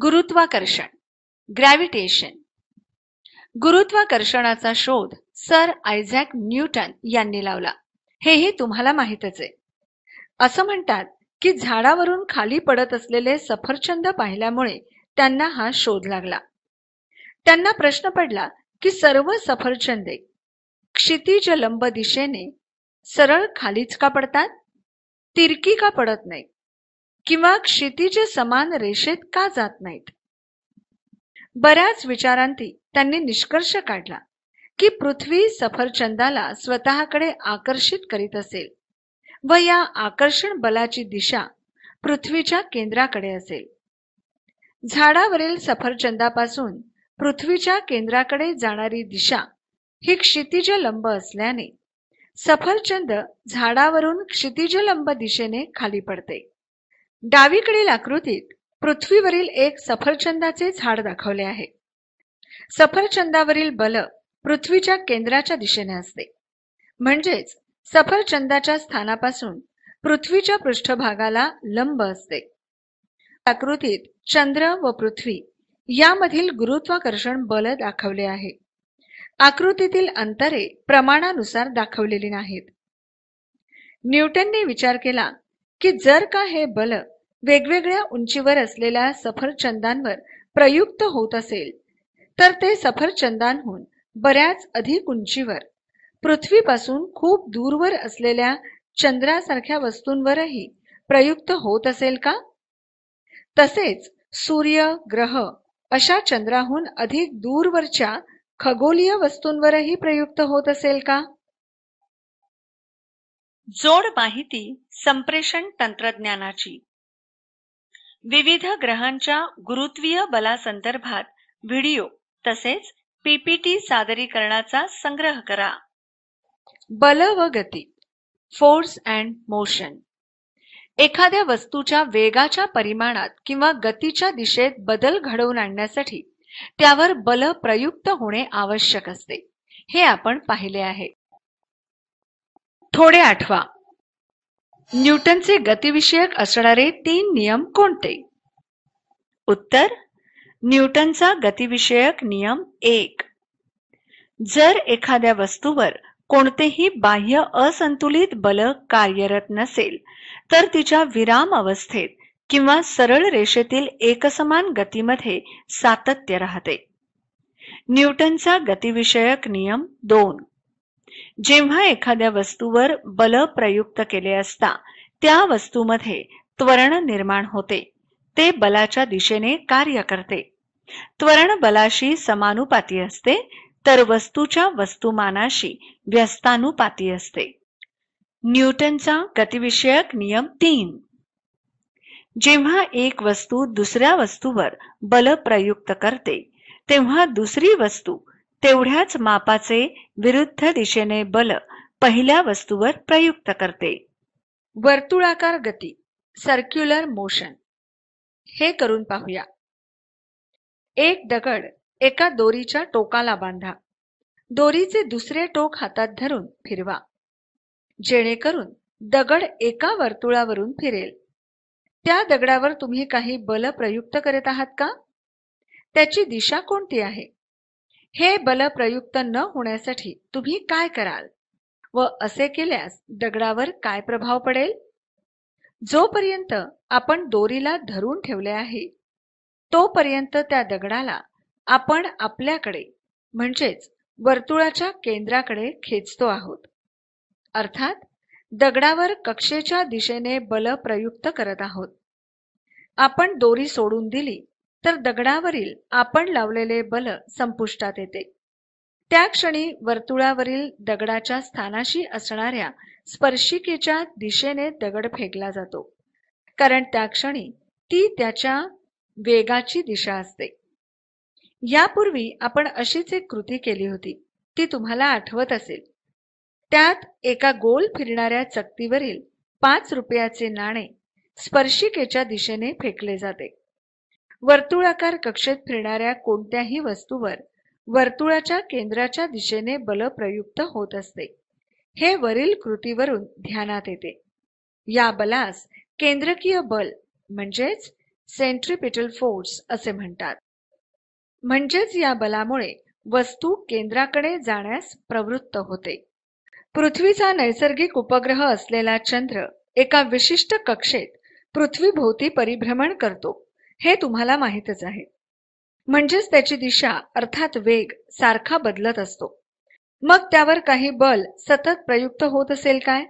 गुरुत्वाकर्षण ग्रॅव्हिटेशन गुरुत्वाकर्षणाचा शोध सर आयझॅक न्यूटन यांनी लावला हेही तुम्हाला माहितच आहे असं म्हणतात की झाडावरून खाली पडत असलेले सफरचंद पाहिल्यामुळे त्यांना हा शोध लागला त्यांना प्रश्न पडला की सर्व सफरचंदे क्षितिज लंब दिशेने सरळ खालीच का पडतात तिरकी का पडत नाही किंवा क्षितिज समान रेषेत का जात नाहीत बऱ्याच विचारांती त्यांनी निष्कर्ष काढला की पृथ्वी सफरचंदाला स्वतःकडे आकर्षित करीत असेल व या आकर्षण बलाची दिशा पृथ्वीच्या केंद्राकडे असेल झाडावरील सफरचंदापासून पृथ्वीच्या केंद्राकडे जाणारी दिशा ही क्षितिज लंब असल्याने सफरचंद झाडावरून लंब दिशेने खाली पडते डावीकडील आकृतीत पृथ्वीवरील एक सफरचंदाचे झाड दाखवले आहे सफरचंदावरील बल पृथ्वीच्या केंद्राच्या दिशेने असते म्हणजेच सफरचंदाच्या स्थानापासून पृथ्वीच्या पृष्ठभागाला लंब असते आकृतीत चंद्र व पृथ्वी यामधील गुरुत्वाकर्षण बल दाखवले आहे आकृतीतील अंतरे प्रमाणानुसार दाखवलेली नाहीत न्यूटनने विचार केला की जर का हे बल वेगवेगळ्या उंचीवर असलेल्या सफरचंदांवर प्रयुक्त होत असेल तर ते सफरचंदांहून बऱ्याच अधिक उंचीवर पृथ्वीपासून खूप दूरवर असलेल्या चंद्रासारख्या वस्तूंवरही प्रयुक्त होत असेल का तसेच सूर्य ग्रह अशा चंद्राहून अधिक दूरवरच्या खगोलीय वस्तूंवरही प्रयुक्त होत असेल का जोड माहिती संप्रेषण तंत्रज्ञानाची विविध ग्रहांच्या गुरुत्वीय संदर्भात व्हिडिओ तसेच पीपीटी सादरीकरणाचा संग्रह करा बल व गती फोर्स अँड मोशन एखाद्या वस्तूच्या वेगाच्या परिमाणात किंवा गतीच्या दिशेत बदल घडवून आणण्यासाठी त्यावर बल प्रयुक्त होणे आवश्यक असते हे आपण पाहिले आहे थोडे आठवा न्यूटनचे गतिविषयक असणारे तीन नियम कोणते उत्तर न्यूटनचा गतिविषयक नियम एक जर एखाद्या वस्तूवर कोणतेही बाह्य असंतुलित बल कार्यरत नसेल तर तिच्या विराम अवस्थेत किंवा सरळ रेषेतील एकसमान गतीमध्ये सातत्य राहते न्यूटनचा गतिविषयक नियम दोन जेव्हा एखाद्या वस्तूवर बल प्रयुक्त केले असता त्या वस्तूमध्ये त्वरण निर्माण होते ते बलाच्या दिशेने कार्य करते त्वरण बलाशी समानुपाती असते तर वस्तूच्या वस्तुमानाशी व्यस्तानुपाती असते न्यूटनचा गतिविषयक नियम तीन जेव्हा एक वस्तू दुसऱ्या वस्तूवर बल प्रयुक्त करते तेव्हा दुसरी वस्तू तेवढ्याच मापाचे विरुद्ध दिशेने बल पहिल्या वस्तूवर प्रयुक्त करते वर्तुळाकार गती सर्क्युलर मोशन हे करून पाहूया एक दगड एका दोरीच्या टोकाला बांधा दोरीचे दुसरे टोक हातात धरून फिरवा जेणेकरून दगड एका वर्तुळावरून फिरेल त्या दगडावर तुम्ही काही बल प्रयुक्त करत आहात का त्याची दिशा कोणती आहे हे बल प्रयुक्त न होण्यासाठी तुम्ही काय कराल व असे केल्यास दगडावर काय प्रभाव पडेल जोपर्यंत आपण दोरीला धरून ठेवले आहे तोपर्यंत त्या दगडाला आपण आपल्याकडे म्हणजेच वर्तुळाच्या केंद्राकडे खेचतो आहोत अर्थात दगडावर कक्षेच्या दिशेने बल प्रयुक्त करत आहोत आपण दोरी सोडून दिली तर दगडावरील आपण लावलेले बल संपुष्टात येते त्या क्षणी वर्तुळावरील दगडाच्या स्थानाशी असणाऱ्या स्पर्शिकेच्या दिशेने दगड फेकला जातो कारण त्या क्षणी ती त्याच्या वेगाची दिशा असते यापूर्वी आपण अशीच एक कृती केली होती ती तुम्हाला आठवत असेल त्यात एका गोल फिरणाऱ्या चकतीवरील पाच रुपयाचे नाणे स्पर्शिकेच्या दिशेने फेकले जाते वर्तुळाकार कक्षेत फिरणाऱ्या कोणत्याही वस्तूवर वर्तुळाच्या केंद्राच्या दिशेने बल प्रयुक्त होत असते हे वरील कृतीवरून ध्यानात येते या बलास केंद्रकीय बल म्हणजेच सेंट्रिपिटल फोर्स असे म्हणतात म्हणजेच या बलामुळे वस्तू केंद्राकडे जाण्यास प्रवृत्त होते पृथ्वीचा नैसर्गिक उपग्रह असलेला चंद्र एका विशिष्ट कक्षेत पृथ्वीभोवती परिभ्रमण करतो हे तुम्हाला माहीतच आहे म्हणजेच त्याची दिशा अर्थात वेग सारखा बदलत असतो मग त्यावर काही बल सतत प्रयुक्त होत असेल काय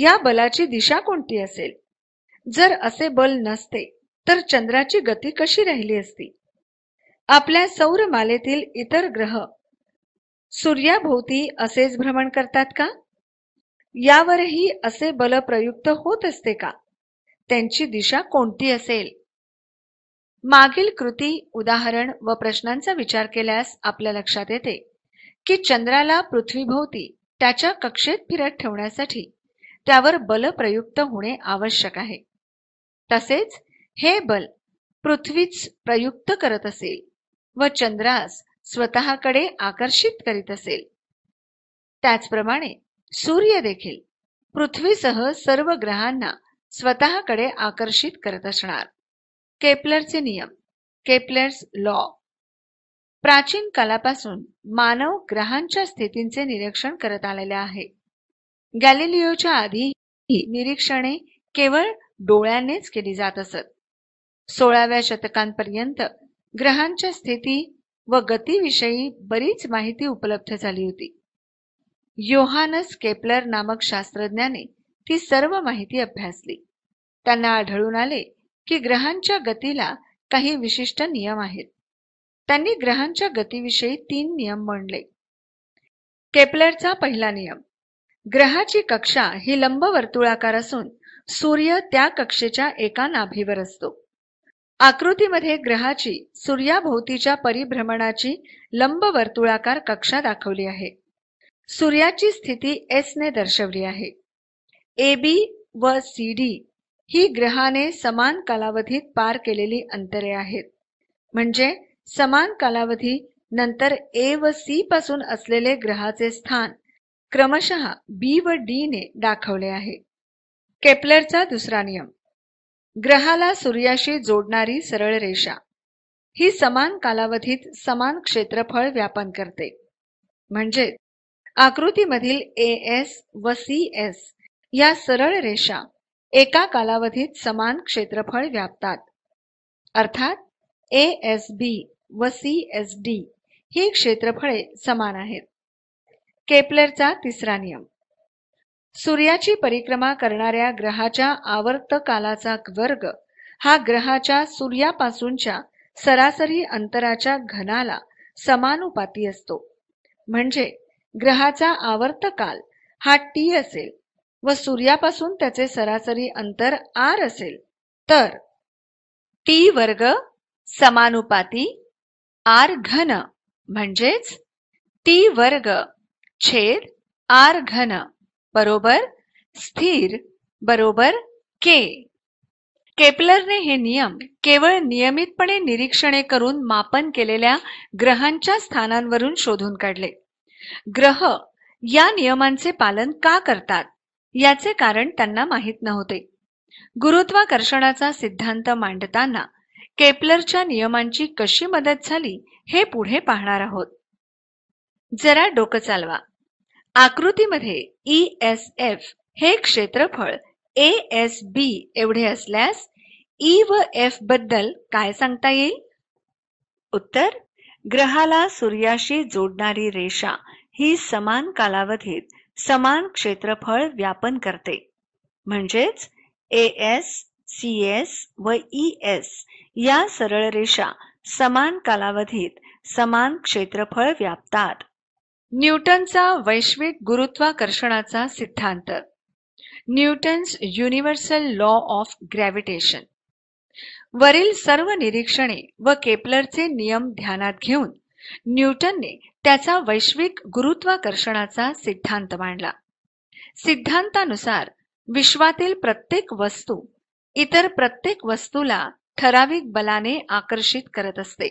या बलाची दिशा कोणती असेल जर असे बल नसते तर चंद्राची गती कशी राहिली असती आपल्या सौरमालेतील इतर ग्रह सूर्याभोवती असेच भ्रमण करतात का यावरही असे बल प्रयुक्त होत असते का त्यांची दिशा कोणती असेल मागील कृती उदाहरण व प्रश्नांचा विचार केल्यास आपल्या लक्षात येते की चंद्राला पृथ्वीभोवती त्याच्या कक्षेत फिरत ठेवण्यासाठी त्यावर बल प्रयुक्त होणे आवश्यक आहे तसेच हे बल पृथ्वीच प्रयुक्त करत असेल व चंद्रास स्वतःकडे आकर्षित करीत असेल त्याचप्रमाणे सूर्य देखील पृथ्वीसह सर्व ग्रहांना स्वतःकडे आकर्षित करत असणार केपलरचे नियम केपलर लॉ प्राचीन कालापासून मानव ग्रहांच्या स्थितींचे निरीक्षण करत आलेले आहे गॅलिलिओच्या आधी ही निरीक्षणे केवळ डोळ्यानेच केली जात असत सोळाव्या शतकांपर्यंत ग्रहांच्या स्थिती व गतीविषयी बरीच माहिती उपलब्ध झाली होती योहानस केपलर नामक शास्त्रज्ञाने ती सर्व माहिती अभ्यासली त्यांना आढळून आले की ग्रहांच्या गतीला काही विशिष्ट नियम आहेत त्यांनी ग्रहांच्या गतीविषयी तीन नियम मांडले केपलरचा पहिला नियम ग्रहाची कक्षा ही लंबवर्तुळाकार असून सूर्य त्या कक्षेच्या एका नाभीवर असतो आकृतीमध्ये ग्रहाची सूर्याभोवतीच्या परिभ्रमणाची लंबवर्तुळाकार कक्षा दाखवली आहे सूर्याची स्थिती एस ने दर्शवली आहे ए बी व सी डी ही ग्रहाने समान कालावधीत पार केलेली अंतरे आहेत म्हणजे समान कालावधी नंतर ए व सी पासून असलेले ग्रहाचे स्थान क्रमशः बी व डी ने दाखवले आहे केपलरचा दुसरा नियम ग्रहाला सूर्याशी जोडणारी सरळ रेषा ही समान कालावधीत समान क्षेत्रफळ व्यापन करते म्हणजे आकृतीमधील ए एस व सी एस या सरळ रेषा एका कालावधीत समान क्षेत्रफळ व्यापतात अर्थात ए एस बी व सी एस डी ही क्षेत्रफळे समान आहेत केपलरचा तिसरा नियम सूर्याची परिक्रमा करणाऱ्या ग्रहाच्या आवर्त कालाचा वर्ग हा ग्रहाच्या सूर्यापासूनच्या सरासरी अंतराच्या घनाला समानुपाती असतो म्हणजे ग्रहाचा आवर्त हा टी असेल व सूर्यापासून त्याचे सरासरी अंतर आर असेल तर टी वर्ग समानुपाती आर घन म्हणजेच टी वर्ग छेद आर घन बरोबर स्थिर बरोबर के केपलरने हे नियम केवळ नियमितपणे निरीक्षणे करून मापन केलेल्या ग्रहांच्या स्थानांवरून शोधून काढले ग्रह या नियमांचे पालन का करतात याचे कारण त्यांना माहीत नव्हते गुरुत्वाकर्षणाचा सिद्धांत मांडताना केपलरच्या नियमांची कशी मदत झाली हे पुढे पाहणार आहोत जरा डोकं चालवा आकृतीमध्ये ई एस एफ हे क्षेत्रफळ ए एस बी एवढे असल्यास ई e व एफ बद्दल काय सांगता येईल उत्तर ग्रहाला सूर्याशी जोडणारी रेषा ही समान कालावधीत समान क्षेत्रफळ व्यापन करते म्हणजेच ए एस सी एस व ई e एस या सरळ रेषा समान कालावधीत समान क्षेत्रफळ व्यापतात न्यूटनचा वैश्विक गुरुत्वाकर्षणाचा सिद्धांत Newton's universal law of gravitation वरील सर्व निरीक्षणे व केपलरचे नियम ध्यानात घेऊन न्यूटनने त्याचा वैश्विक गुरुत्वाकर्षणाचा सिद्धांत मांडला सिद्धांतानुसार विश्वातील प्रत्येक वस्तू इतर प्रत्येक वस्तूला ठराविक बलाने आकर्षित करत असते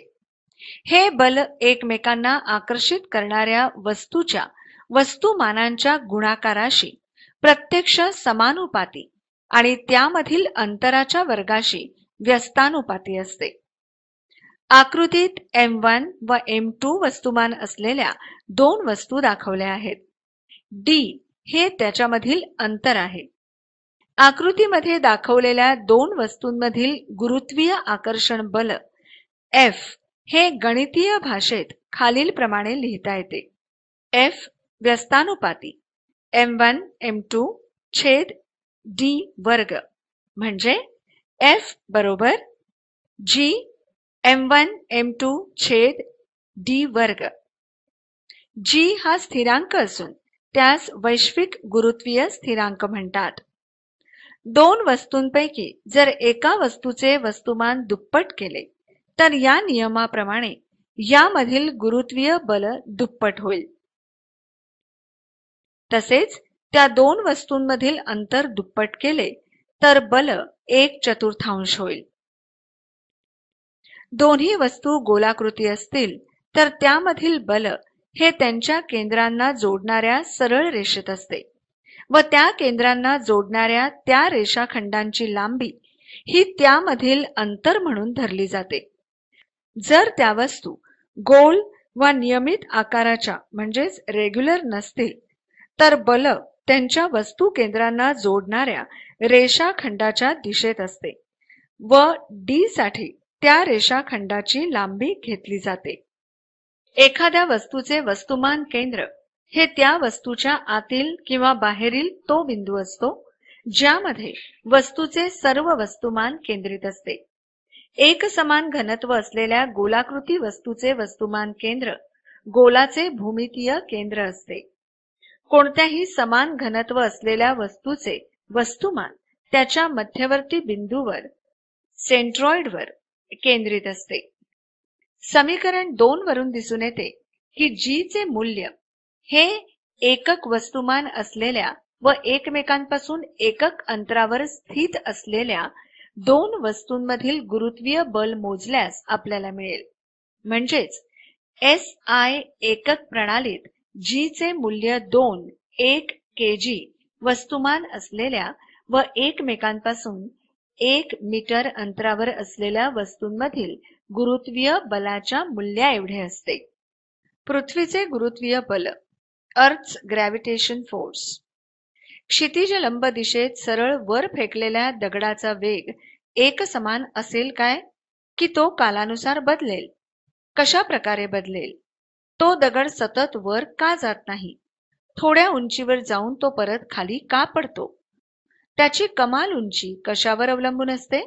हे बल एकमेकांना आकर्षित करणाऱ्या वस्तूच्या वस्तुमानांच्या गुणाकाराशी प्रत्यक्ष समानुपाती आणि त्यामधील अंतराच्या वर्गाशी व्यस्तानुपाती असते आकृतीत एम वन व एम टू वस्तुमान असलेल्या दोन वस्तू दाखवल्या आहेत डी हे त्याच्यामधील अंतर आहे आकृतीमध्ये दाखवलेल्या दोन वस्तूंमधील गुरुत्वीय आकर्षण बल एफ हे गणितीय भाषेत खालीलप्रमाणे लिहिता येते एफ व्यस्तानुपाती एम वन एम टू छेद डी वर्ग म्हणजे एफ बरोबर G m one m two छेद डी वर्ग जी हा स्थिरांक असून त्यास वैश्विक गुरुत्वीय स्थिरांक म्हणतात दोन वस्तूंपैकी जर एका वस्तूचे वस्तुमान दुप्पट केले तर या नियमाप्रमाणे यामधील गुरुत्वीय बल दुप्पट होईल तसेच त्या दोन वस्तूंमधील अंतर दुप्पट केले तर बल एक चतुर्थांश होईल दोन्ही वस्तू गोलाकृती असतील तर त्यामधील बल हे त्यांच्या केंद्रांना जोडणाऱ्या सरळ रेषेत असते व त्या केंद्रांना जोडणाऱ्या त्या रेषाखंडांची लांबी ही त्यामधील अंतर म्हणून धरली जाते जर त्या वस्तू गोल व नियमित आकाराच्या म्हणजेच रेग्युलर नसतील तर बल त्यांच्या वस्तू केंद्रांना जोडणाऱ्या रेषाखंडाच्या दिशेत असते व डी साठी त्या रेषाखंडाची लांबी घेतली जाते एखाद्या वस्तूचे वस्तुमान केंद्र हे त्या वस्तूच्या आतील किंवा बाहेरील तो बिंदू असतो ज्यामध्ये वस्तूचे सर्व वस्तुमान केंद्रित असते एक समान घनत्व असलेल्या गोलाकृती वस्तूचे वस्तुमान केंद्र गोलाचे भूमितीय केंद्र असते कोणत्याही समान घनत्व असलेल्या वस्तूचे वस्तुमान त्याच्या मध्यवर्ती बिंदूवर सेंट्रॉइडवर केंद्रित असते समीकरण दोन वरून दिसून येते की जी चे मूल्य हे एकक वस्तुमान असलेल्या व एकमेकांपासून एकक अंतरावर स्थित असलेल्या दोन वस्तूंमधील गुरुत्वीय बल मोजल्यास आपल्याला मिळेल म्हणजेच एस आय एकक प्रणालीत जी चे मूल्य दोन एक के जी वस्तुमान असलेल्या व एकमेकांपासून एक मीटर अंतरावर असलेल्या वस्तूंमधील गुरुत्वीय बलाच्या मूल्या एवढे असते पृथ्वीचे गुरुत्वीय बल अर्थ ग्रॅव्हिटेशन फोर्स क्षितिज लंब दिशेत सरळ वर फेकलेल्या दगडाचा वेग एक समान असेल काय की तो कालानुसार बदलेल कशा प्रकारे बदलेल तो दगड सतत वर का जात नाही थोड्या उंचीवर जाऊन तो परत खाली का पडतो त्याची कमाल उंची कशावर अवलंबून असते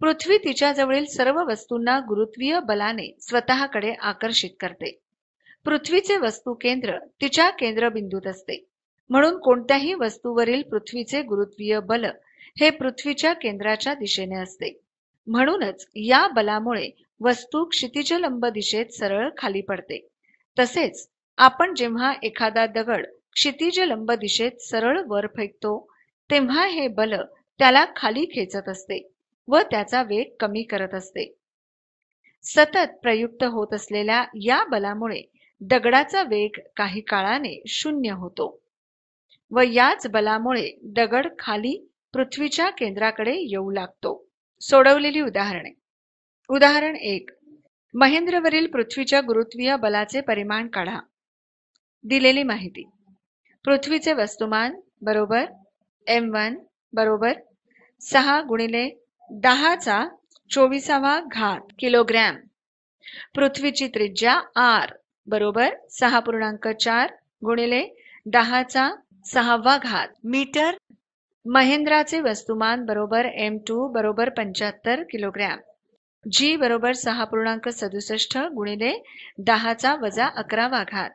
पृथ्वी तिच्या जवळील सर्व वस्तूंना गुरुत्वीय बलाने स्वतःकडे आकर्षित करते पृथ्वीचे वस्तू केंद्र तिच्या केंद्रबिंदूत असते म्हणून कोणत्याही वस्तूवरील पृथ्वीचे गुरुत्वीय बल हे पृथ्वीच्या केंद्राच्या दिशेने असते म्हणूनच या बलामुळे वस्तू क्षितिजलंब दिशेत सरळ खाली पडते तसेच आपण जेव्हा एखादा दगड क्षितिज लंब दिशेत सरळ वर फेकतो तेव्हा हे बल त्याला खाली खेचत असते व त्याचा वेग कमी करत असते सतत प्रयुक्त होत असलेल्या या बलामुळे दगडाचा वेग काही काळाने शून्य होतो व याच बलामुळे दगड खाली पृथ्वीच्या केंद्राकडे येऊ लागतो सोडवलेली उदाहरणे उदाहरण एक महेंद्रवरील पृथ्वीच्या गुरुत्वीय बलाचे परिमाण काढा दिलेली माहिती पृथ्वीचे वस्तुमान बरोबर एम वन बरोबर सहा गुणिले दहाचा चोवीसावा घात किलोग्रॅम पृथ्वीची त्रिज्या आर बरोबर सहा पूर्णांक चार गुणिले दहाचा सहावा घात मीटर महेंद्राचे वस्तुमान बरोबर एम टू बरोबर पंच्याहत्तर किलोग्रॅम जी बरोबर सहा पूर्णांक सदुसष्ट गुणिले दहाचा वजा अकरावा घात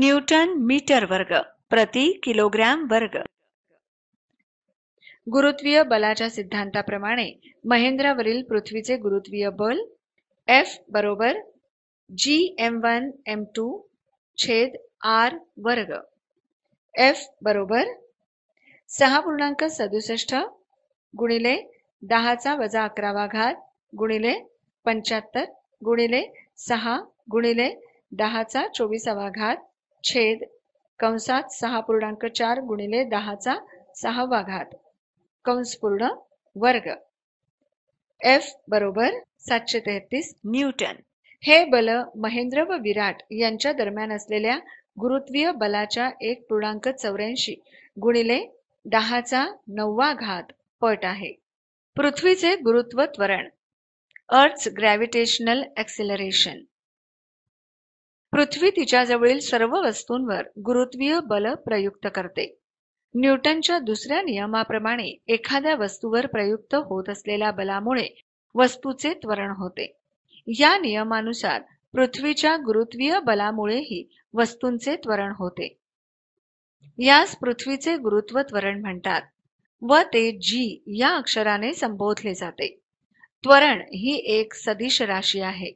न्यूटन मीटर वर्ग प्रति किलोग्रॅम वर्ग गुरुत्वीय बलाच्या सिद्धांताप्रमाणे महेंद्रावरील पृथ्वीचे गुरुत्वीय बल एफ बरोबर G m one m two छेद आर वर्ग एफ बरोबर सहा पूर्णांक सदुसष्ट गुणिले दहाचा वजा अकरावा घात गुणिले पंच्याहत्तर गुणिले सहा गुणिले दहाचा चोवीसावा घात छेद कंसात सहा पूर्णांक चार गुणिले दहाचा सहावा घात कंस पूर्ण वर्ग एफ बरोबर सातशे तेहतीस न्यूटन हे बल महेंद्र व विराट यांच्या दरम्यान असलेल्या गुरुत्वीय बलाच्या एक पूर्णांक चौऱ्याऐंशी गुणिले दहाचा नववा घात पट आहे पृथ्वीचे गुरुत्व त्वरण अर्थ ग्रॅव्हिटेशनल एक्सिलरेशन पृथ्वी तिच्याजवळील सर्व वस्तूंवर गुरुत्वीय बल प्रयुक्त करते. न्यूटनच्या दुसऱ्या नियमाप्रमाणे एखाद्या वस्तूवर प्रयुक्त होत असलेल्या बलामुळे वस्तूचे त्वरण होते. या नियमानुसार पृथ्वीच्या गुरुत्वीय बलामुळेही वस्तूंचे त्वरण होते. यास पृथ्वीचे गुरुत्व त्वरण म्हणतात व ते जी या अक्षराने संबोधले जाते. त्वरण ही एक सदिश राशी आहे.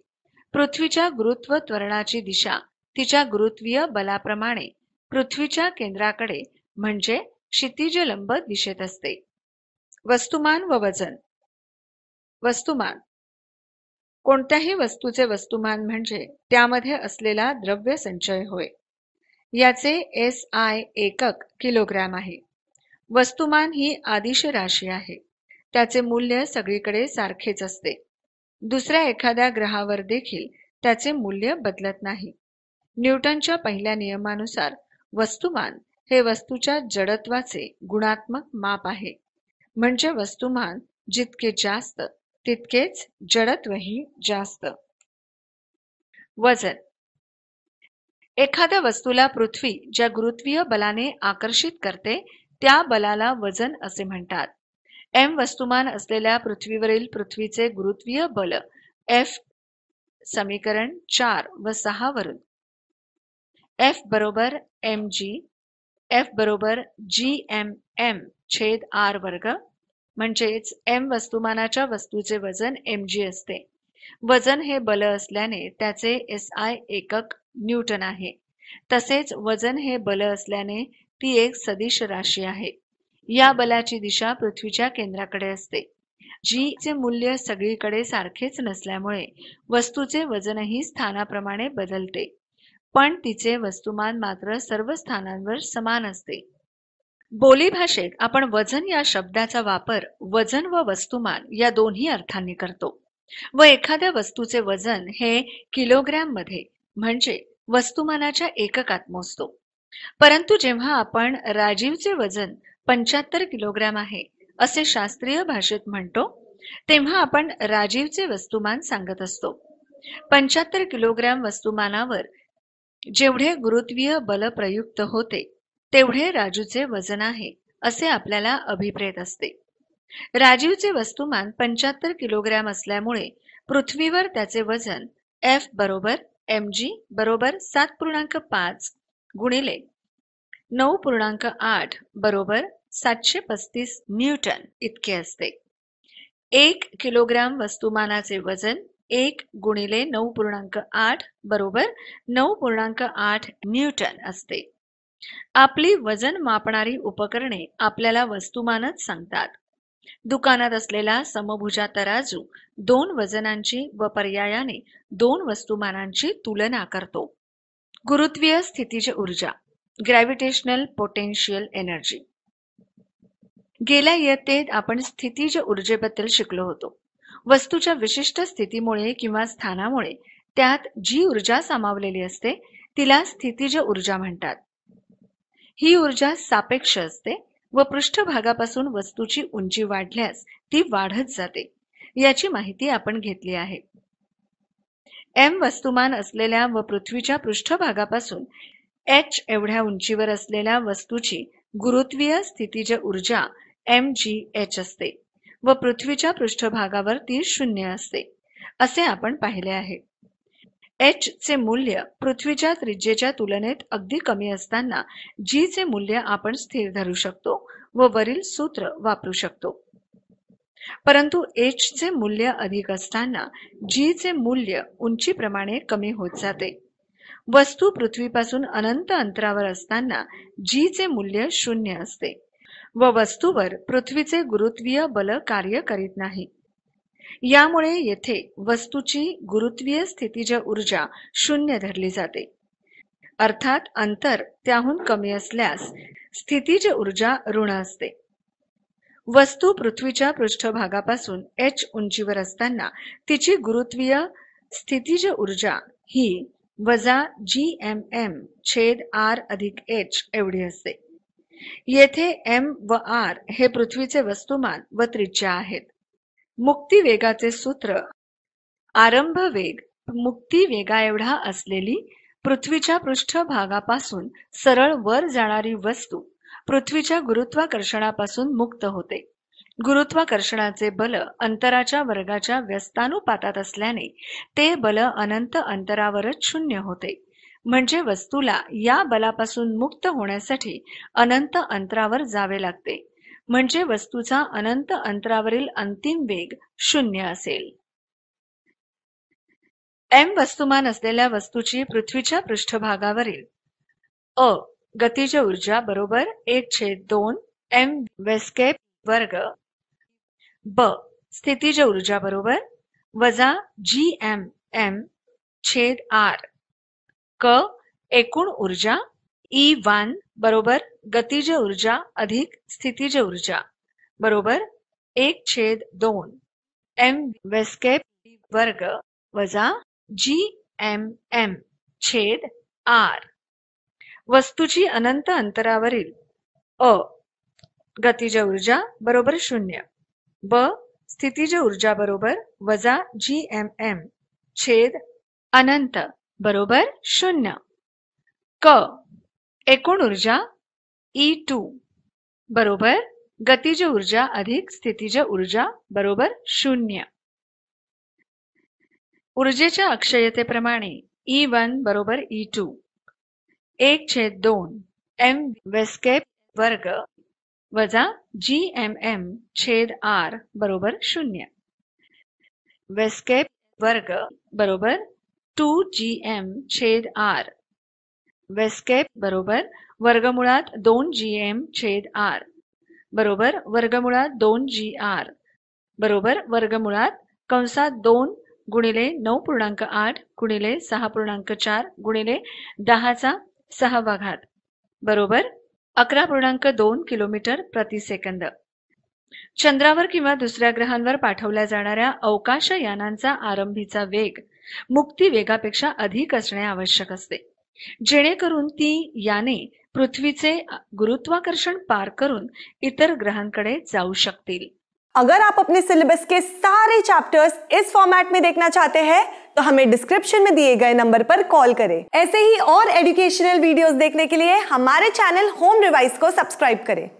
पृथ्वीच्या गुरुत्व त्वरणाची दिशा तिच्या गुरुत्वीय बलाप्रमाणे पृथ्वीच्या केंद्राकडे म्हणजे क्षितिज लंब दिशेत असते वस्तुमान व वजन वस्तुमान कोणत्याही वस्तूचे वस्तुमान म्हणजे त्यामध्ये असलेला द्रव्य संचय होय याचे एस आय एकक किलोग्रॅम आहे वस्तुमान ही आदिश राशी आहे त्याचे मूल्य सगळीकडे सारखेच असते दुसऱ्या एखाद्या ग्रहावर देखील त्याचे मूल्य बदलत नाही न्यूटनच्या पहिल्या नियमानुसार वस्तुमान हे वस्तूच्या जडत्वाचे गुणात्मक माप आहे म्हणजे वस्तुमान जितके जास्त तितकेच जडत्वही जास्त वजन एखाद्या वस्तूला पृथ्वी ज्या गुरुत्वीय बलाने आकर्षित करते त्या बलाला वजन असे म्हणतात एम वस्तुमान असलेल्या पृथ्वीवरील पृथ्वीचे गुरुत्वीय बल एफ समीकरण चार व सहा वरून एफ बरोबर एम जी एफ बरोबर जी एम एम छेद आर वर्ग म्हणजेच एम वस्तुमानाच्या वस्तूचे वजन एम जी असते वजन हे बल असल्याने त्याचे एस आय एकक न्यूटन आहे तसेच वजन हे बल असल्याने ती एक सदिश राशी आहे या बलाची दिशा पृथ्वीच्या केंद्राकडे असते जी चे मूल्य सगळीकडे सारखेच नसल्यामुळे वस्तूचे वजनही स्थानाप्रमाणे बदलते पण तिचे वस्तुमान मात्र सर्व स्थानांवर समान असते बोलीभाषेत आपण वजन या शब्दाचा वापर वजन व वस्तुमान या दोन्ही अर्थांनी करतो व एखाद्या वस्तूचे वजन हे किलोग्रॅम मध्ये म्हणजे वस्तुमानाच्या एककात मोजतो परंतु जेव्हा आपण राजीवचे वजन पंच्याहत्तर किलोग्रॅम आहे असे शास्त्रीय भाषेत म्हणतो तेव्हा आपण राजीवचे वस्तुमान सांगत असतो पंच्याहत्तर किलोग्रॅम वस्तुमानावर जेवढे गुरुत्वीय बल प्रयुक्त होते तेवढे राजूचे वजन आहे असे आपल्याला अभिप्रेत असते राजीवचे वस्तुमान पंच्याहत्तर किलोग्रॅम असल्यामुळे पृथ्वीवर त्याचे वजन एफ बरोबर एम जी बरोबर सात पूर्णांक पाच गुणिले नऊ पूर्णांक आठ बरोबर सातशे पस्तीस न्यूटन इतके असते एक किलोग्राम वस्तुमानाचे वजन एक गुणिले नऊ पूर्णांक आठ बरोबर नऊ पूर्णांक आठ न्यूटन असते आपली वजन मापणारी उपकरणे आपल्याला वस्तुमानच सांगतात दुकानात असलेला समभुजा तराजू दोन वजनांची व पर्यायाने दोन वस्तुमानांची तुलना करतो गुरुत्वीय स्थितीची ऊर्जा ग्रॅव्हिटेशनल पोटेन्शियल एनर्जी गेल्या इयत्तेत आपण स्थितीज ऊर्जेबद्दल शिकलो होतो वस्तूच्या विशिष्ट स्थितीमुळे किंवा स्थानामुळे त्यात जी ऊर्जा सामावलेली असते तिला स्थितीज ऊर्जा म्हणतात ही ऊर्जा सापेक्ष असते व पृष्ठभागापासून वस्तूची उंची वाढल्यास ती वाढत जाते याची माहिती आपण घेतली आहे एम वस्तुमान असलेल्या व पृथ्वीच्या पृष्ठभागापासून एच एवढ्या उंचीवर असलेल्या वस्तूची गुरुत्वीय स्थितीज ऊर्जा एम जी एच असते व पृथ्वीच्या पृष्ठभागावर ती शून्य असते असे आपण पाहिले आहे एच चे मूल्य पृथ्वीच्या त्रिज्येच्या तुलनेत अगदी कमी असताना जी चे मूल्य आपण स्थिर धरू शकतो व वरील सूत्र वापरू शकतो परंतु एच चे मूल्य अधिक असताना जी चे मूल्य उंचीप्रमाणे कमी होत जाते वस्तू पृथ्वीपासून अनंत अंतरावर असताना जी चे मूल्य शून्य असते व वस्तूवर पृथ्वीचे गुरुत्वीय बल कार्य करीत नाही यामुळे येथे वस्तूची गुरुत्वीय स्थितीज ऊर्जा शून्य धरली जाते अर्थात अंतर त्याहून कमी असल्यास स्थितीज ऊर्जा ऋण असते वस्तू पृथ्वीच्या पृष्ठभागापासून एच उंचीवर असताना तिची गुरुत्वीय स्थितीज ऊर्जा ही वजा जी एम एम छेद आर अधिक एच एवढी असते येथे एम व आर हे पृथ्वीचे वस्तुमान व त्रिज्या आहेत मुक्ती वेगाचे सूत्र आरंभ वेग मुक्ती वेगा एवढा असलेली पृथ्वीच्या पृष्ठभागापासून सरळ वर जाणारी वस्तू पृथ्वीच्या गुरुत्वाकर्षणापासून मुक्त होते गुरुत्वाकर्षणाचे बल अंतराच्या वर्गाच्या व्यस्तानुपातात असल्याने ते बल अनंत अंतरावरच शून्य होते म्हणजे वस्तूला या बलापासून मुक्त होण्यासाठी अनंत अंतरावर जावे लागते म्हणजे वस्तूचा अनंत अंतरावरील अंतिम वेग शून्य असेल एम वस्तुमान असलेल्या वस्तूची पृथ्वीच्या पृष्ठभागावरील अ गतीज ऊर्जा बरोबर एक छेद दोन एम वेस्केप वर्ग ब स्थितीज ऊर्जा बरोबर वजा जी एम एम छेद आर क एकूण ऊर्जा ई e वन बरोबर गतिज ऊर्जा अधिक स्थितीज ऊर्जा बरोबर एक छेद दोन एम वेस्केप वर्ग वजा जी एम एम छेद आर वस्तूची अनंत अंतरावरील अ गतिज ऊर्जा बरोबर शून्य ब स्थितीज ऊर्जा बरोबर वजा जी एम एम छेद अनंत बरोबर शून्य क एकूण ऊर्जा ई e टू बरोबर गतिज ऊर्जा अधिक स्थितीज ऊर्जा बरोबर शून्य ऊर्जेच्या अक्षयतेप्रमाणे ई e वन बरोबर ई e टू एक छेद दोन एम वेस्केप वर्ग वजा जी एम एम छेद आर बरोबर शून्य वेस्केप वर्ग बरोबर टू जी एम छेद आर वेस्केप बरोबर वर्गमुळात दोन जी एम छेद आर बरोबर वर्गमुळात दोन जी आर बरोबर वर्गमुळात कंसात दोन गुणिले नऊ पूर्णांक आठ गुणिले सहा पूर्णांक चार गुणिले दहाचा सहा वाघात बरोबर अकरा पूर्णांक दोन किलोमीटर प्रतिसेकंद चंद्रावर किंवा दुसऱ्या ग्रहांवर पाठवल्या जाणाऱ्या अवकाश यानांचा आरंभीचा वेग मुक्ती वेगापेक्षा अधिक असणे आवश्यक असते जेणेकरून ती याने पृथ्वीचे गुरुत्वाकर्षण पार करून इतर ग्रहांकडे जाऊ शकतील अगर आप अपने सिलेबस के सारे चैप्टर्स इस फॉर्मेट में देखना चाहते हैं तो हमें डिस्क्रिप्शन में दिए गए नंबर पर कॉल करें ऐसे ही और एजुकेशनल वीडियोस देखने के लिए हमारे चैनल होम रिवाइस को सब्सक्राइब करें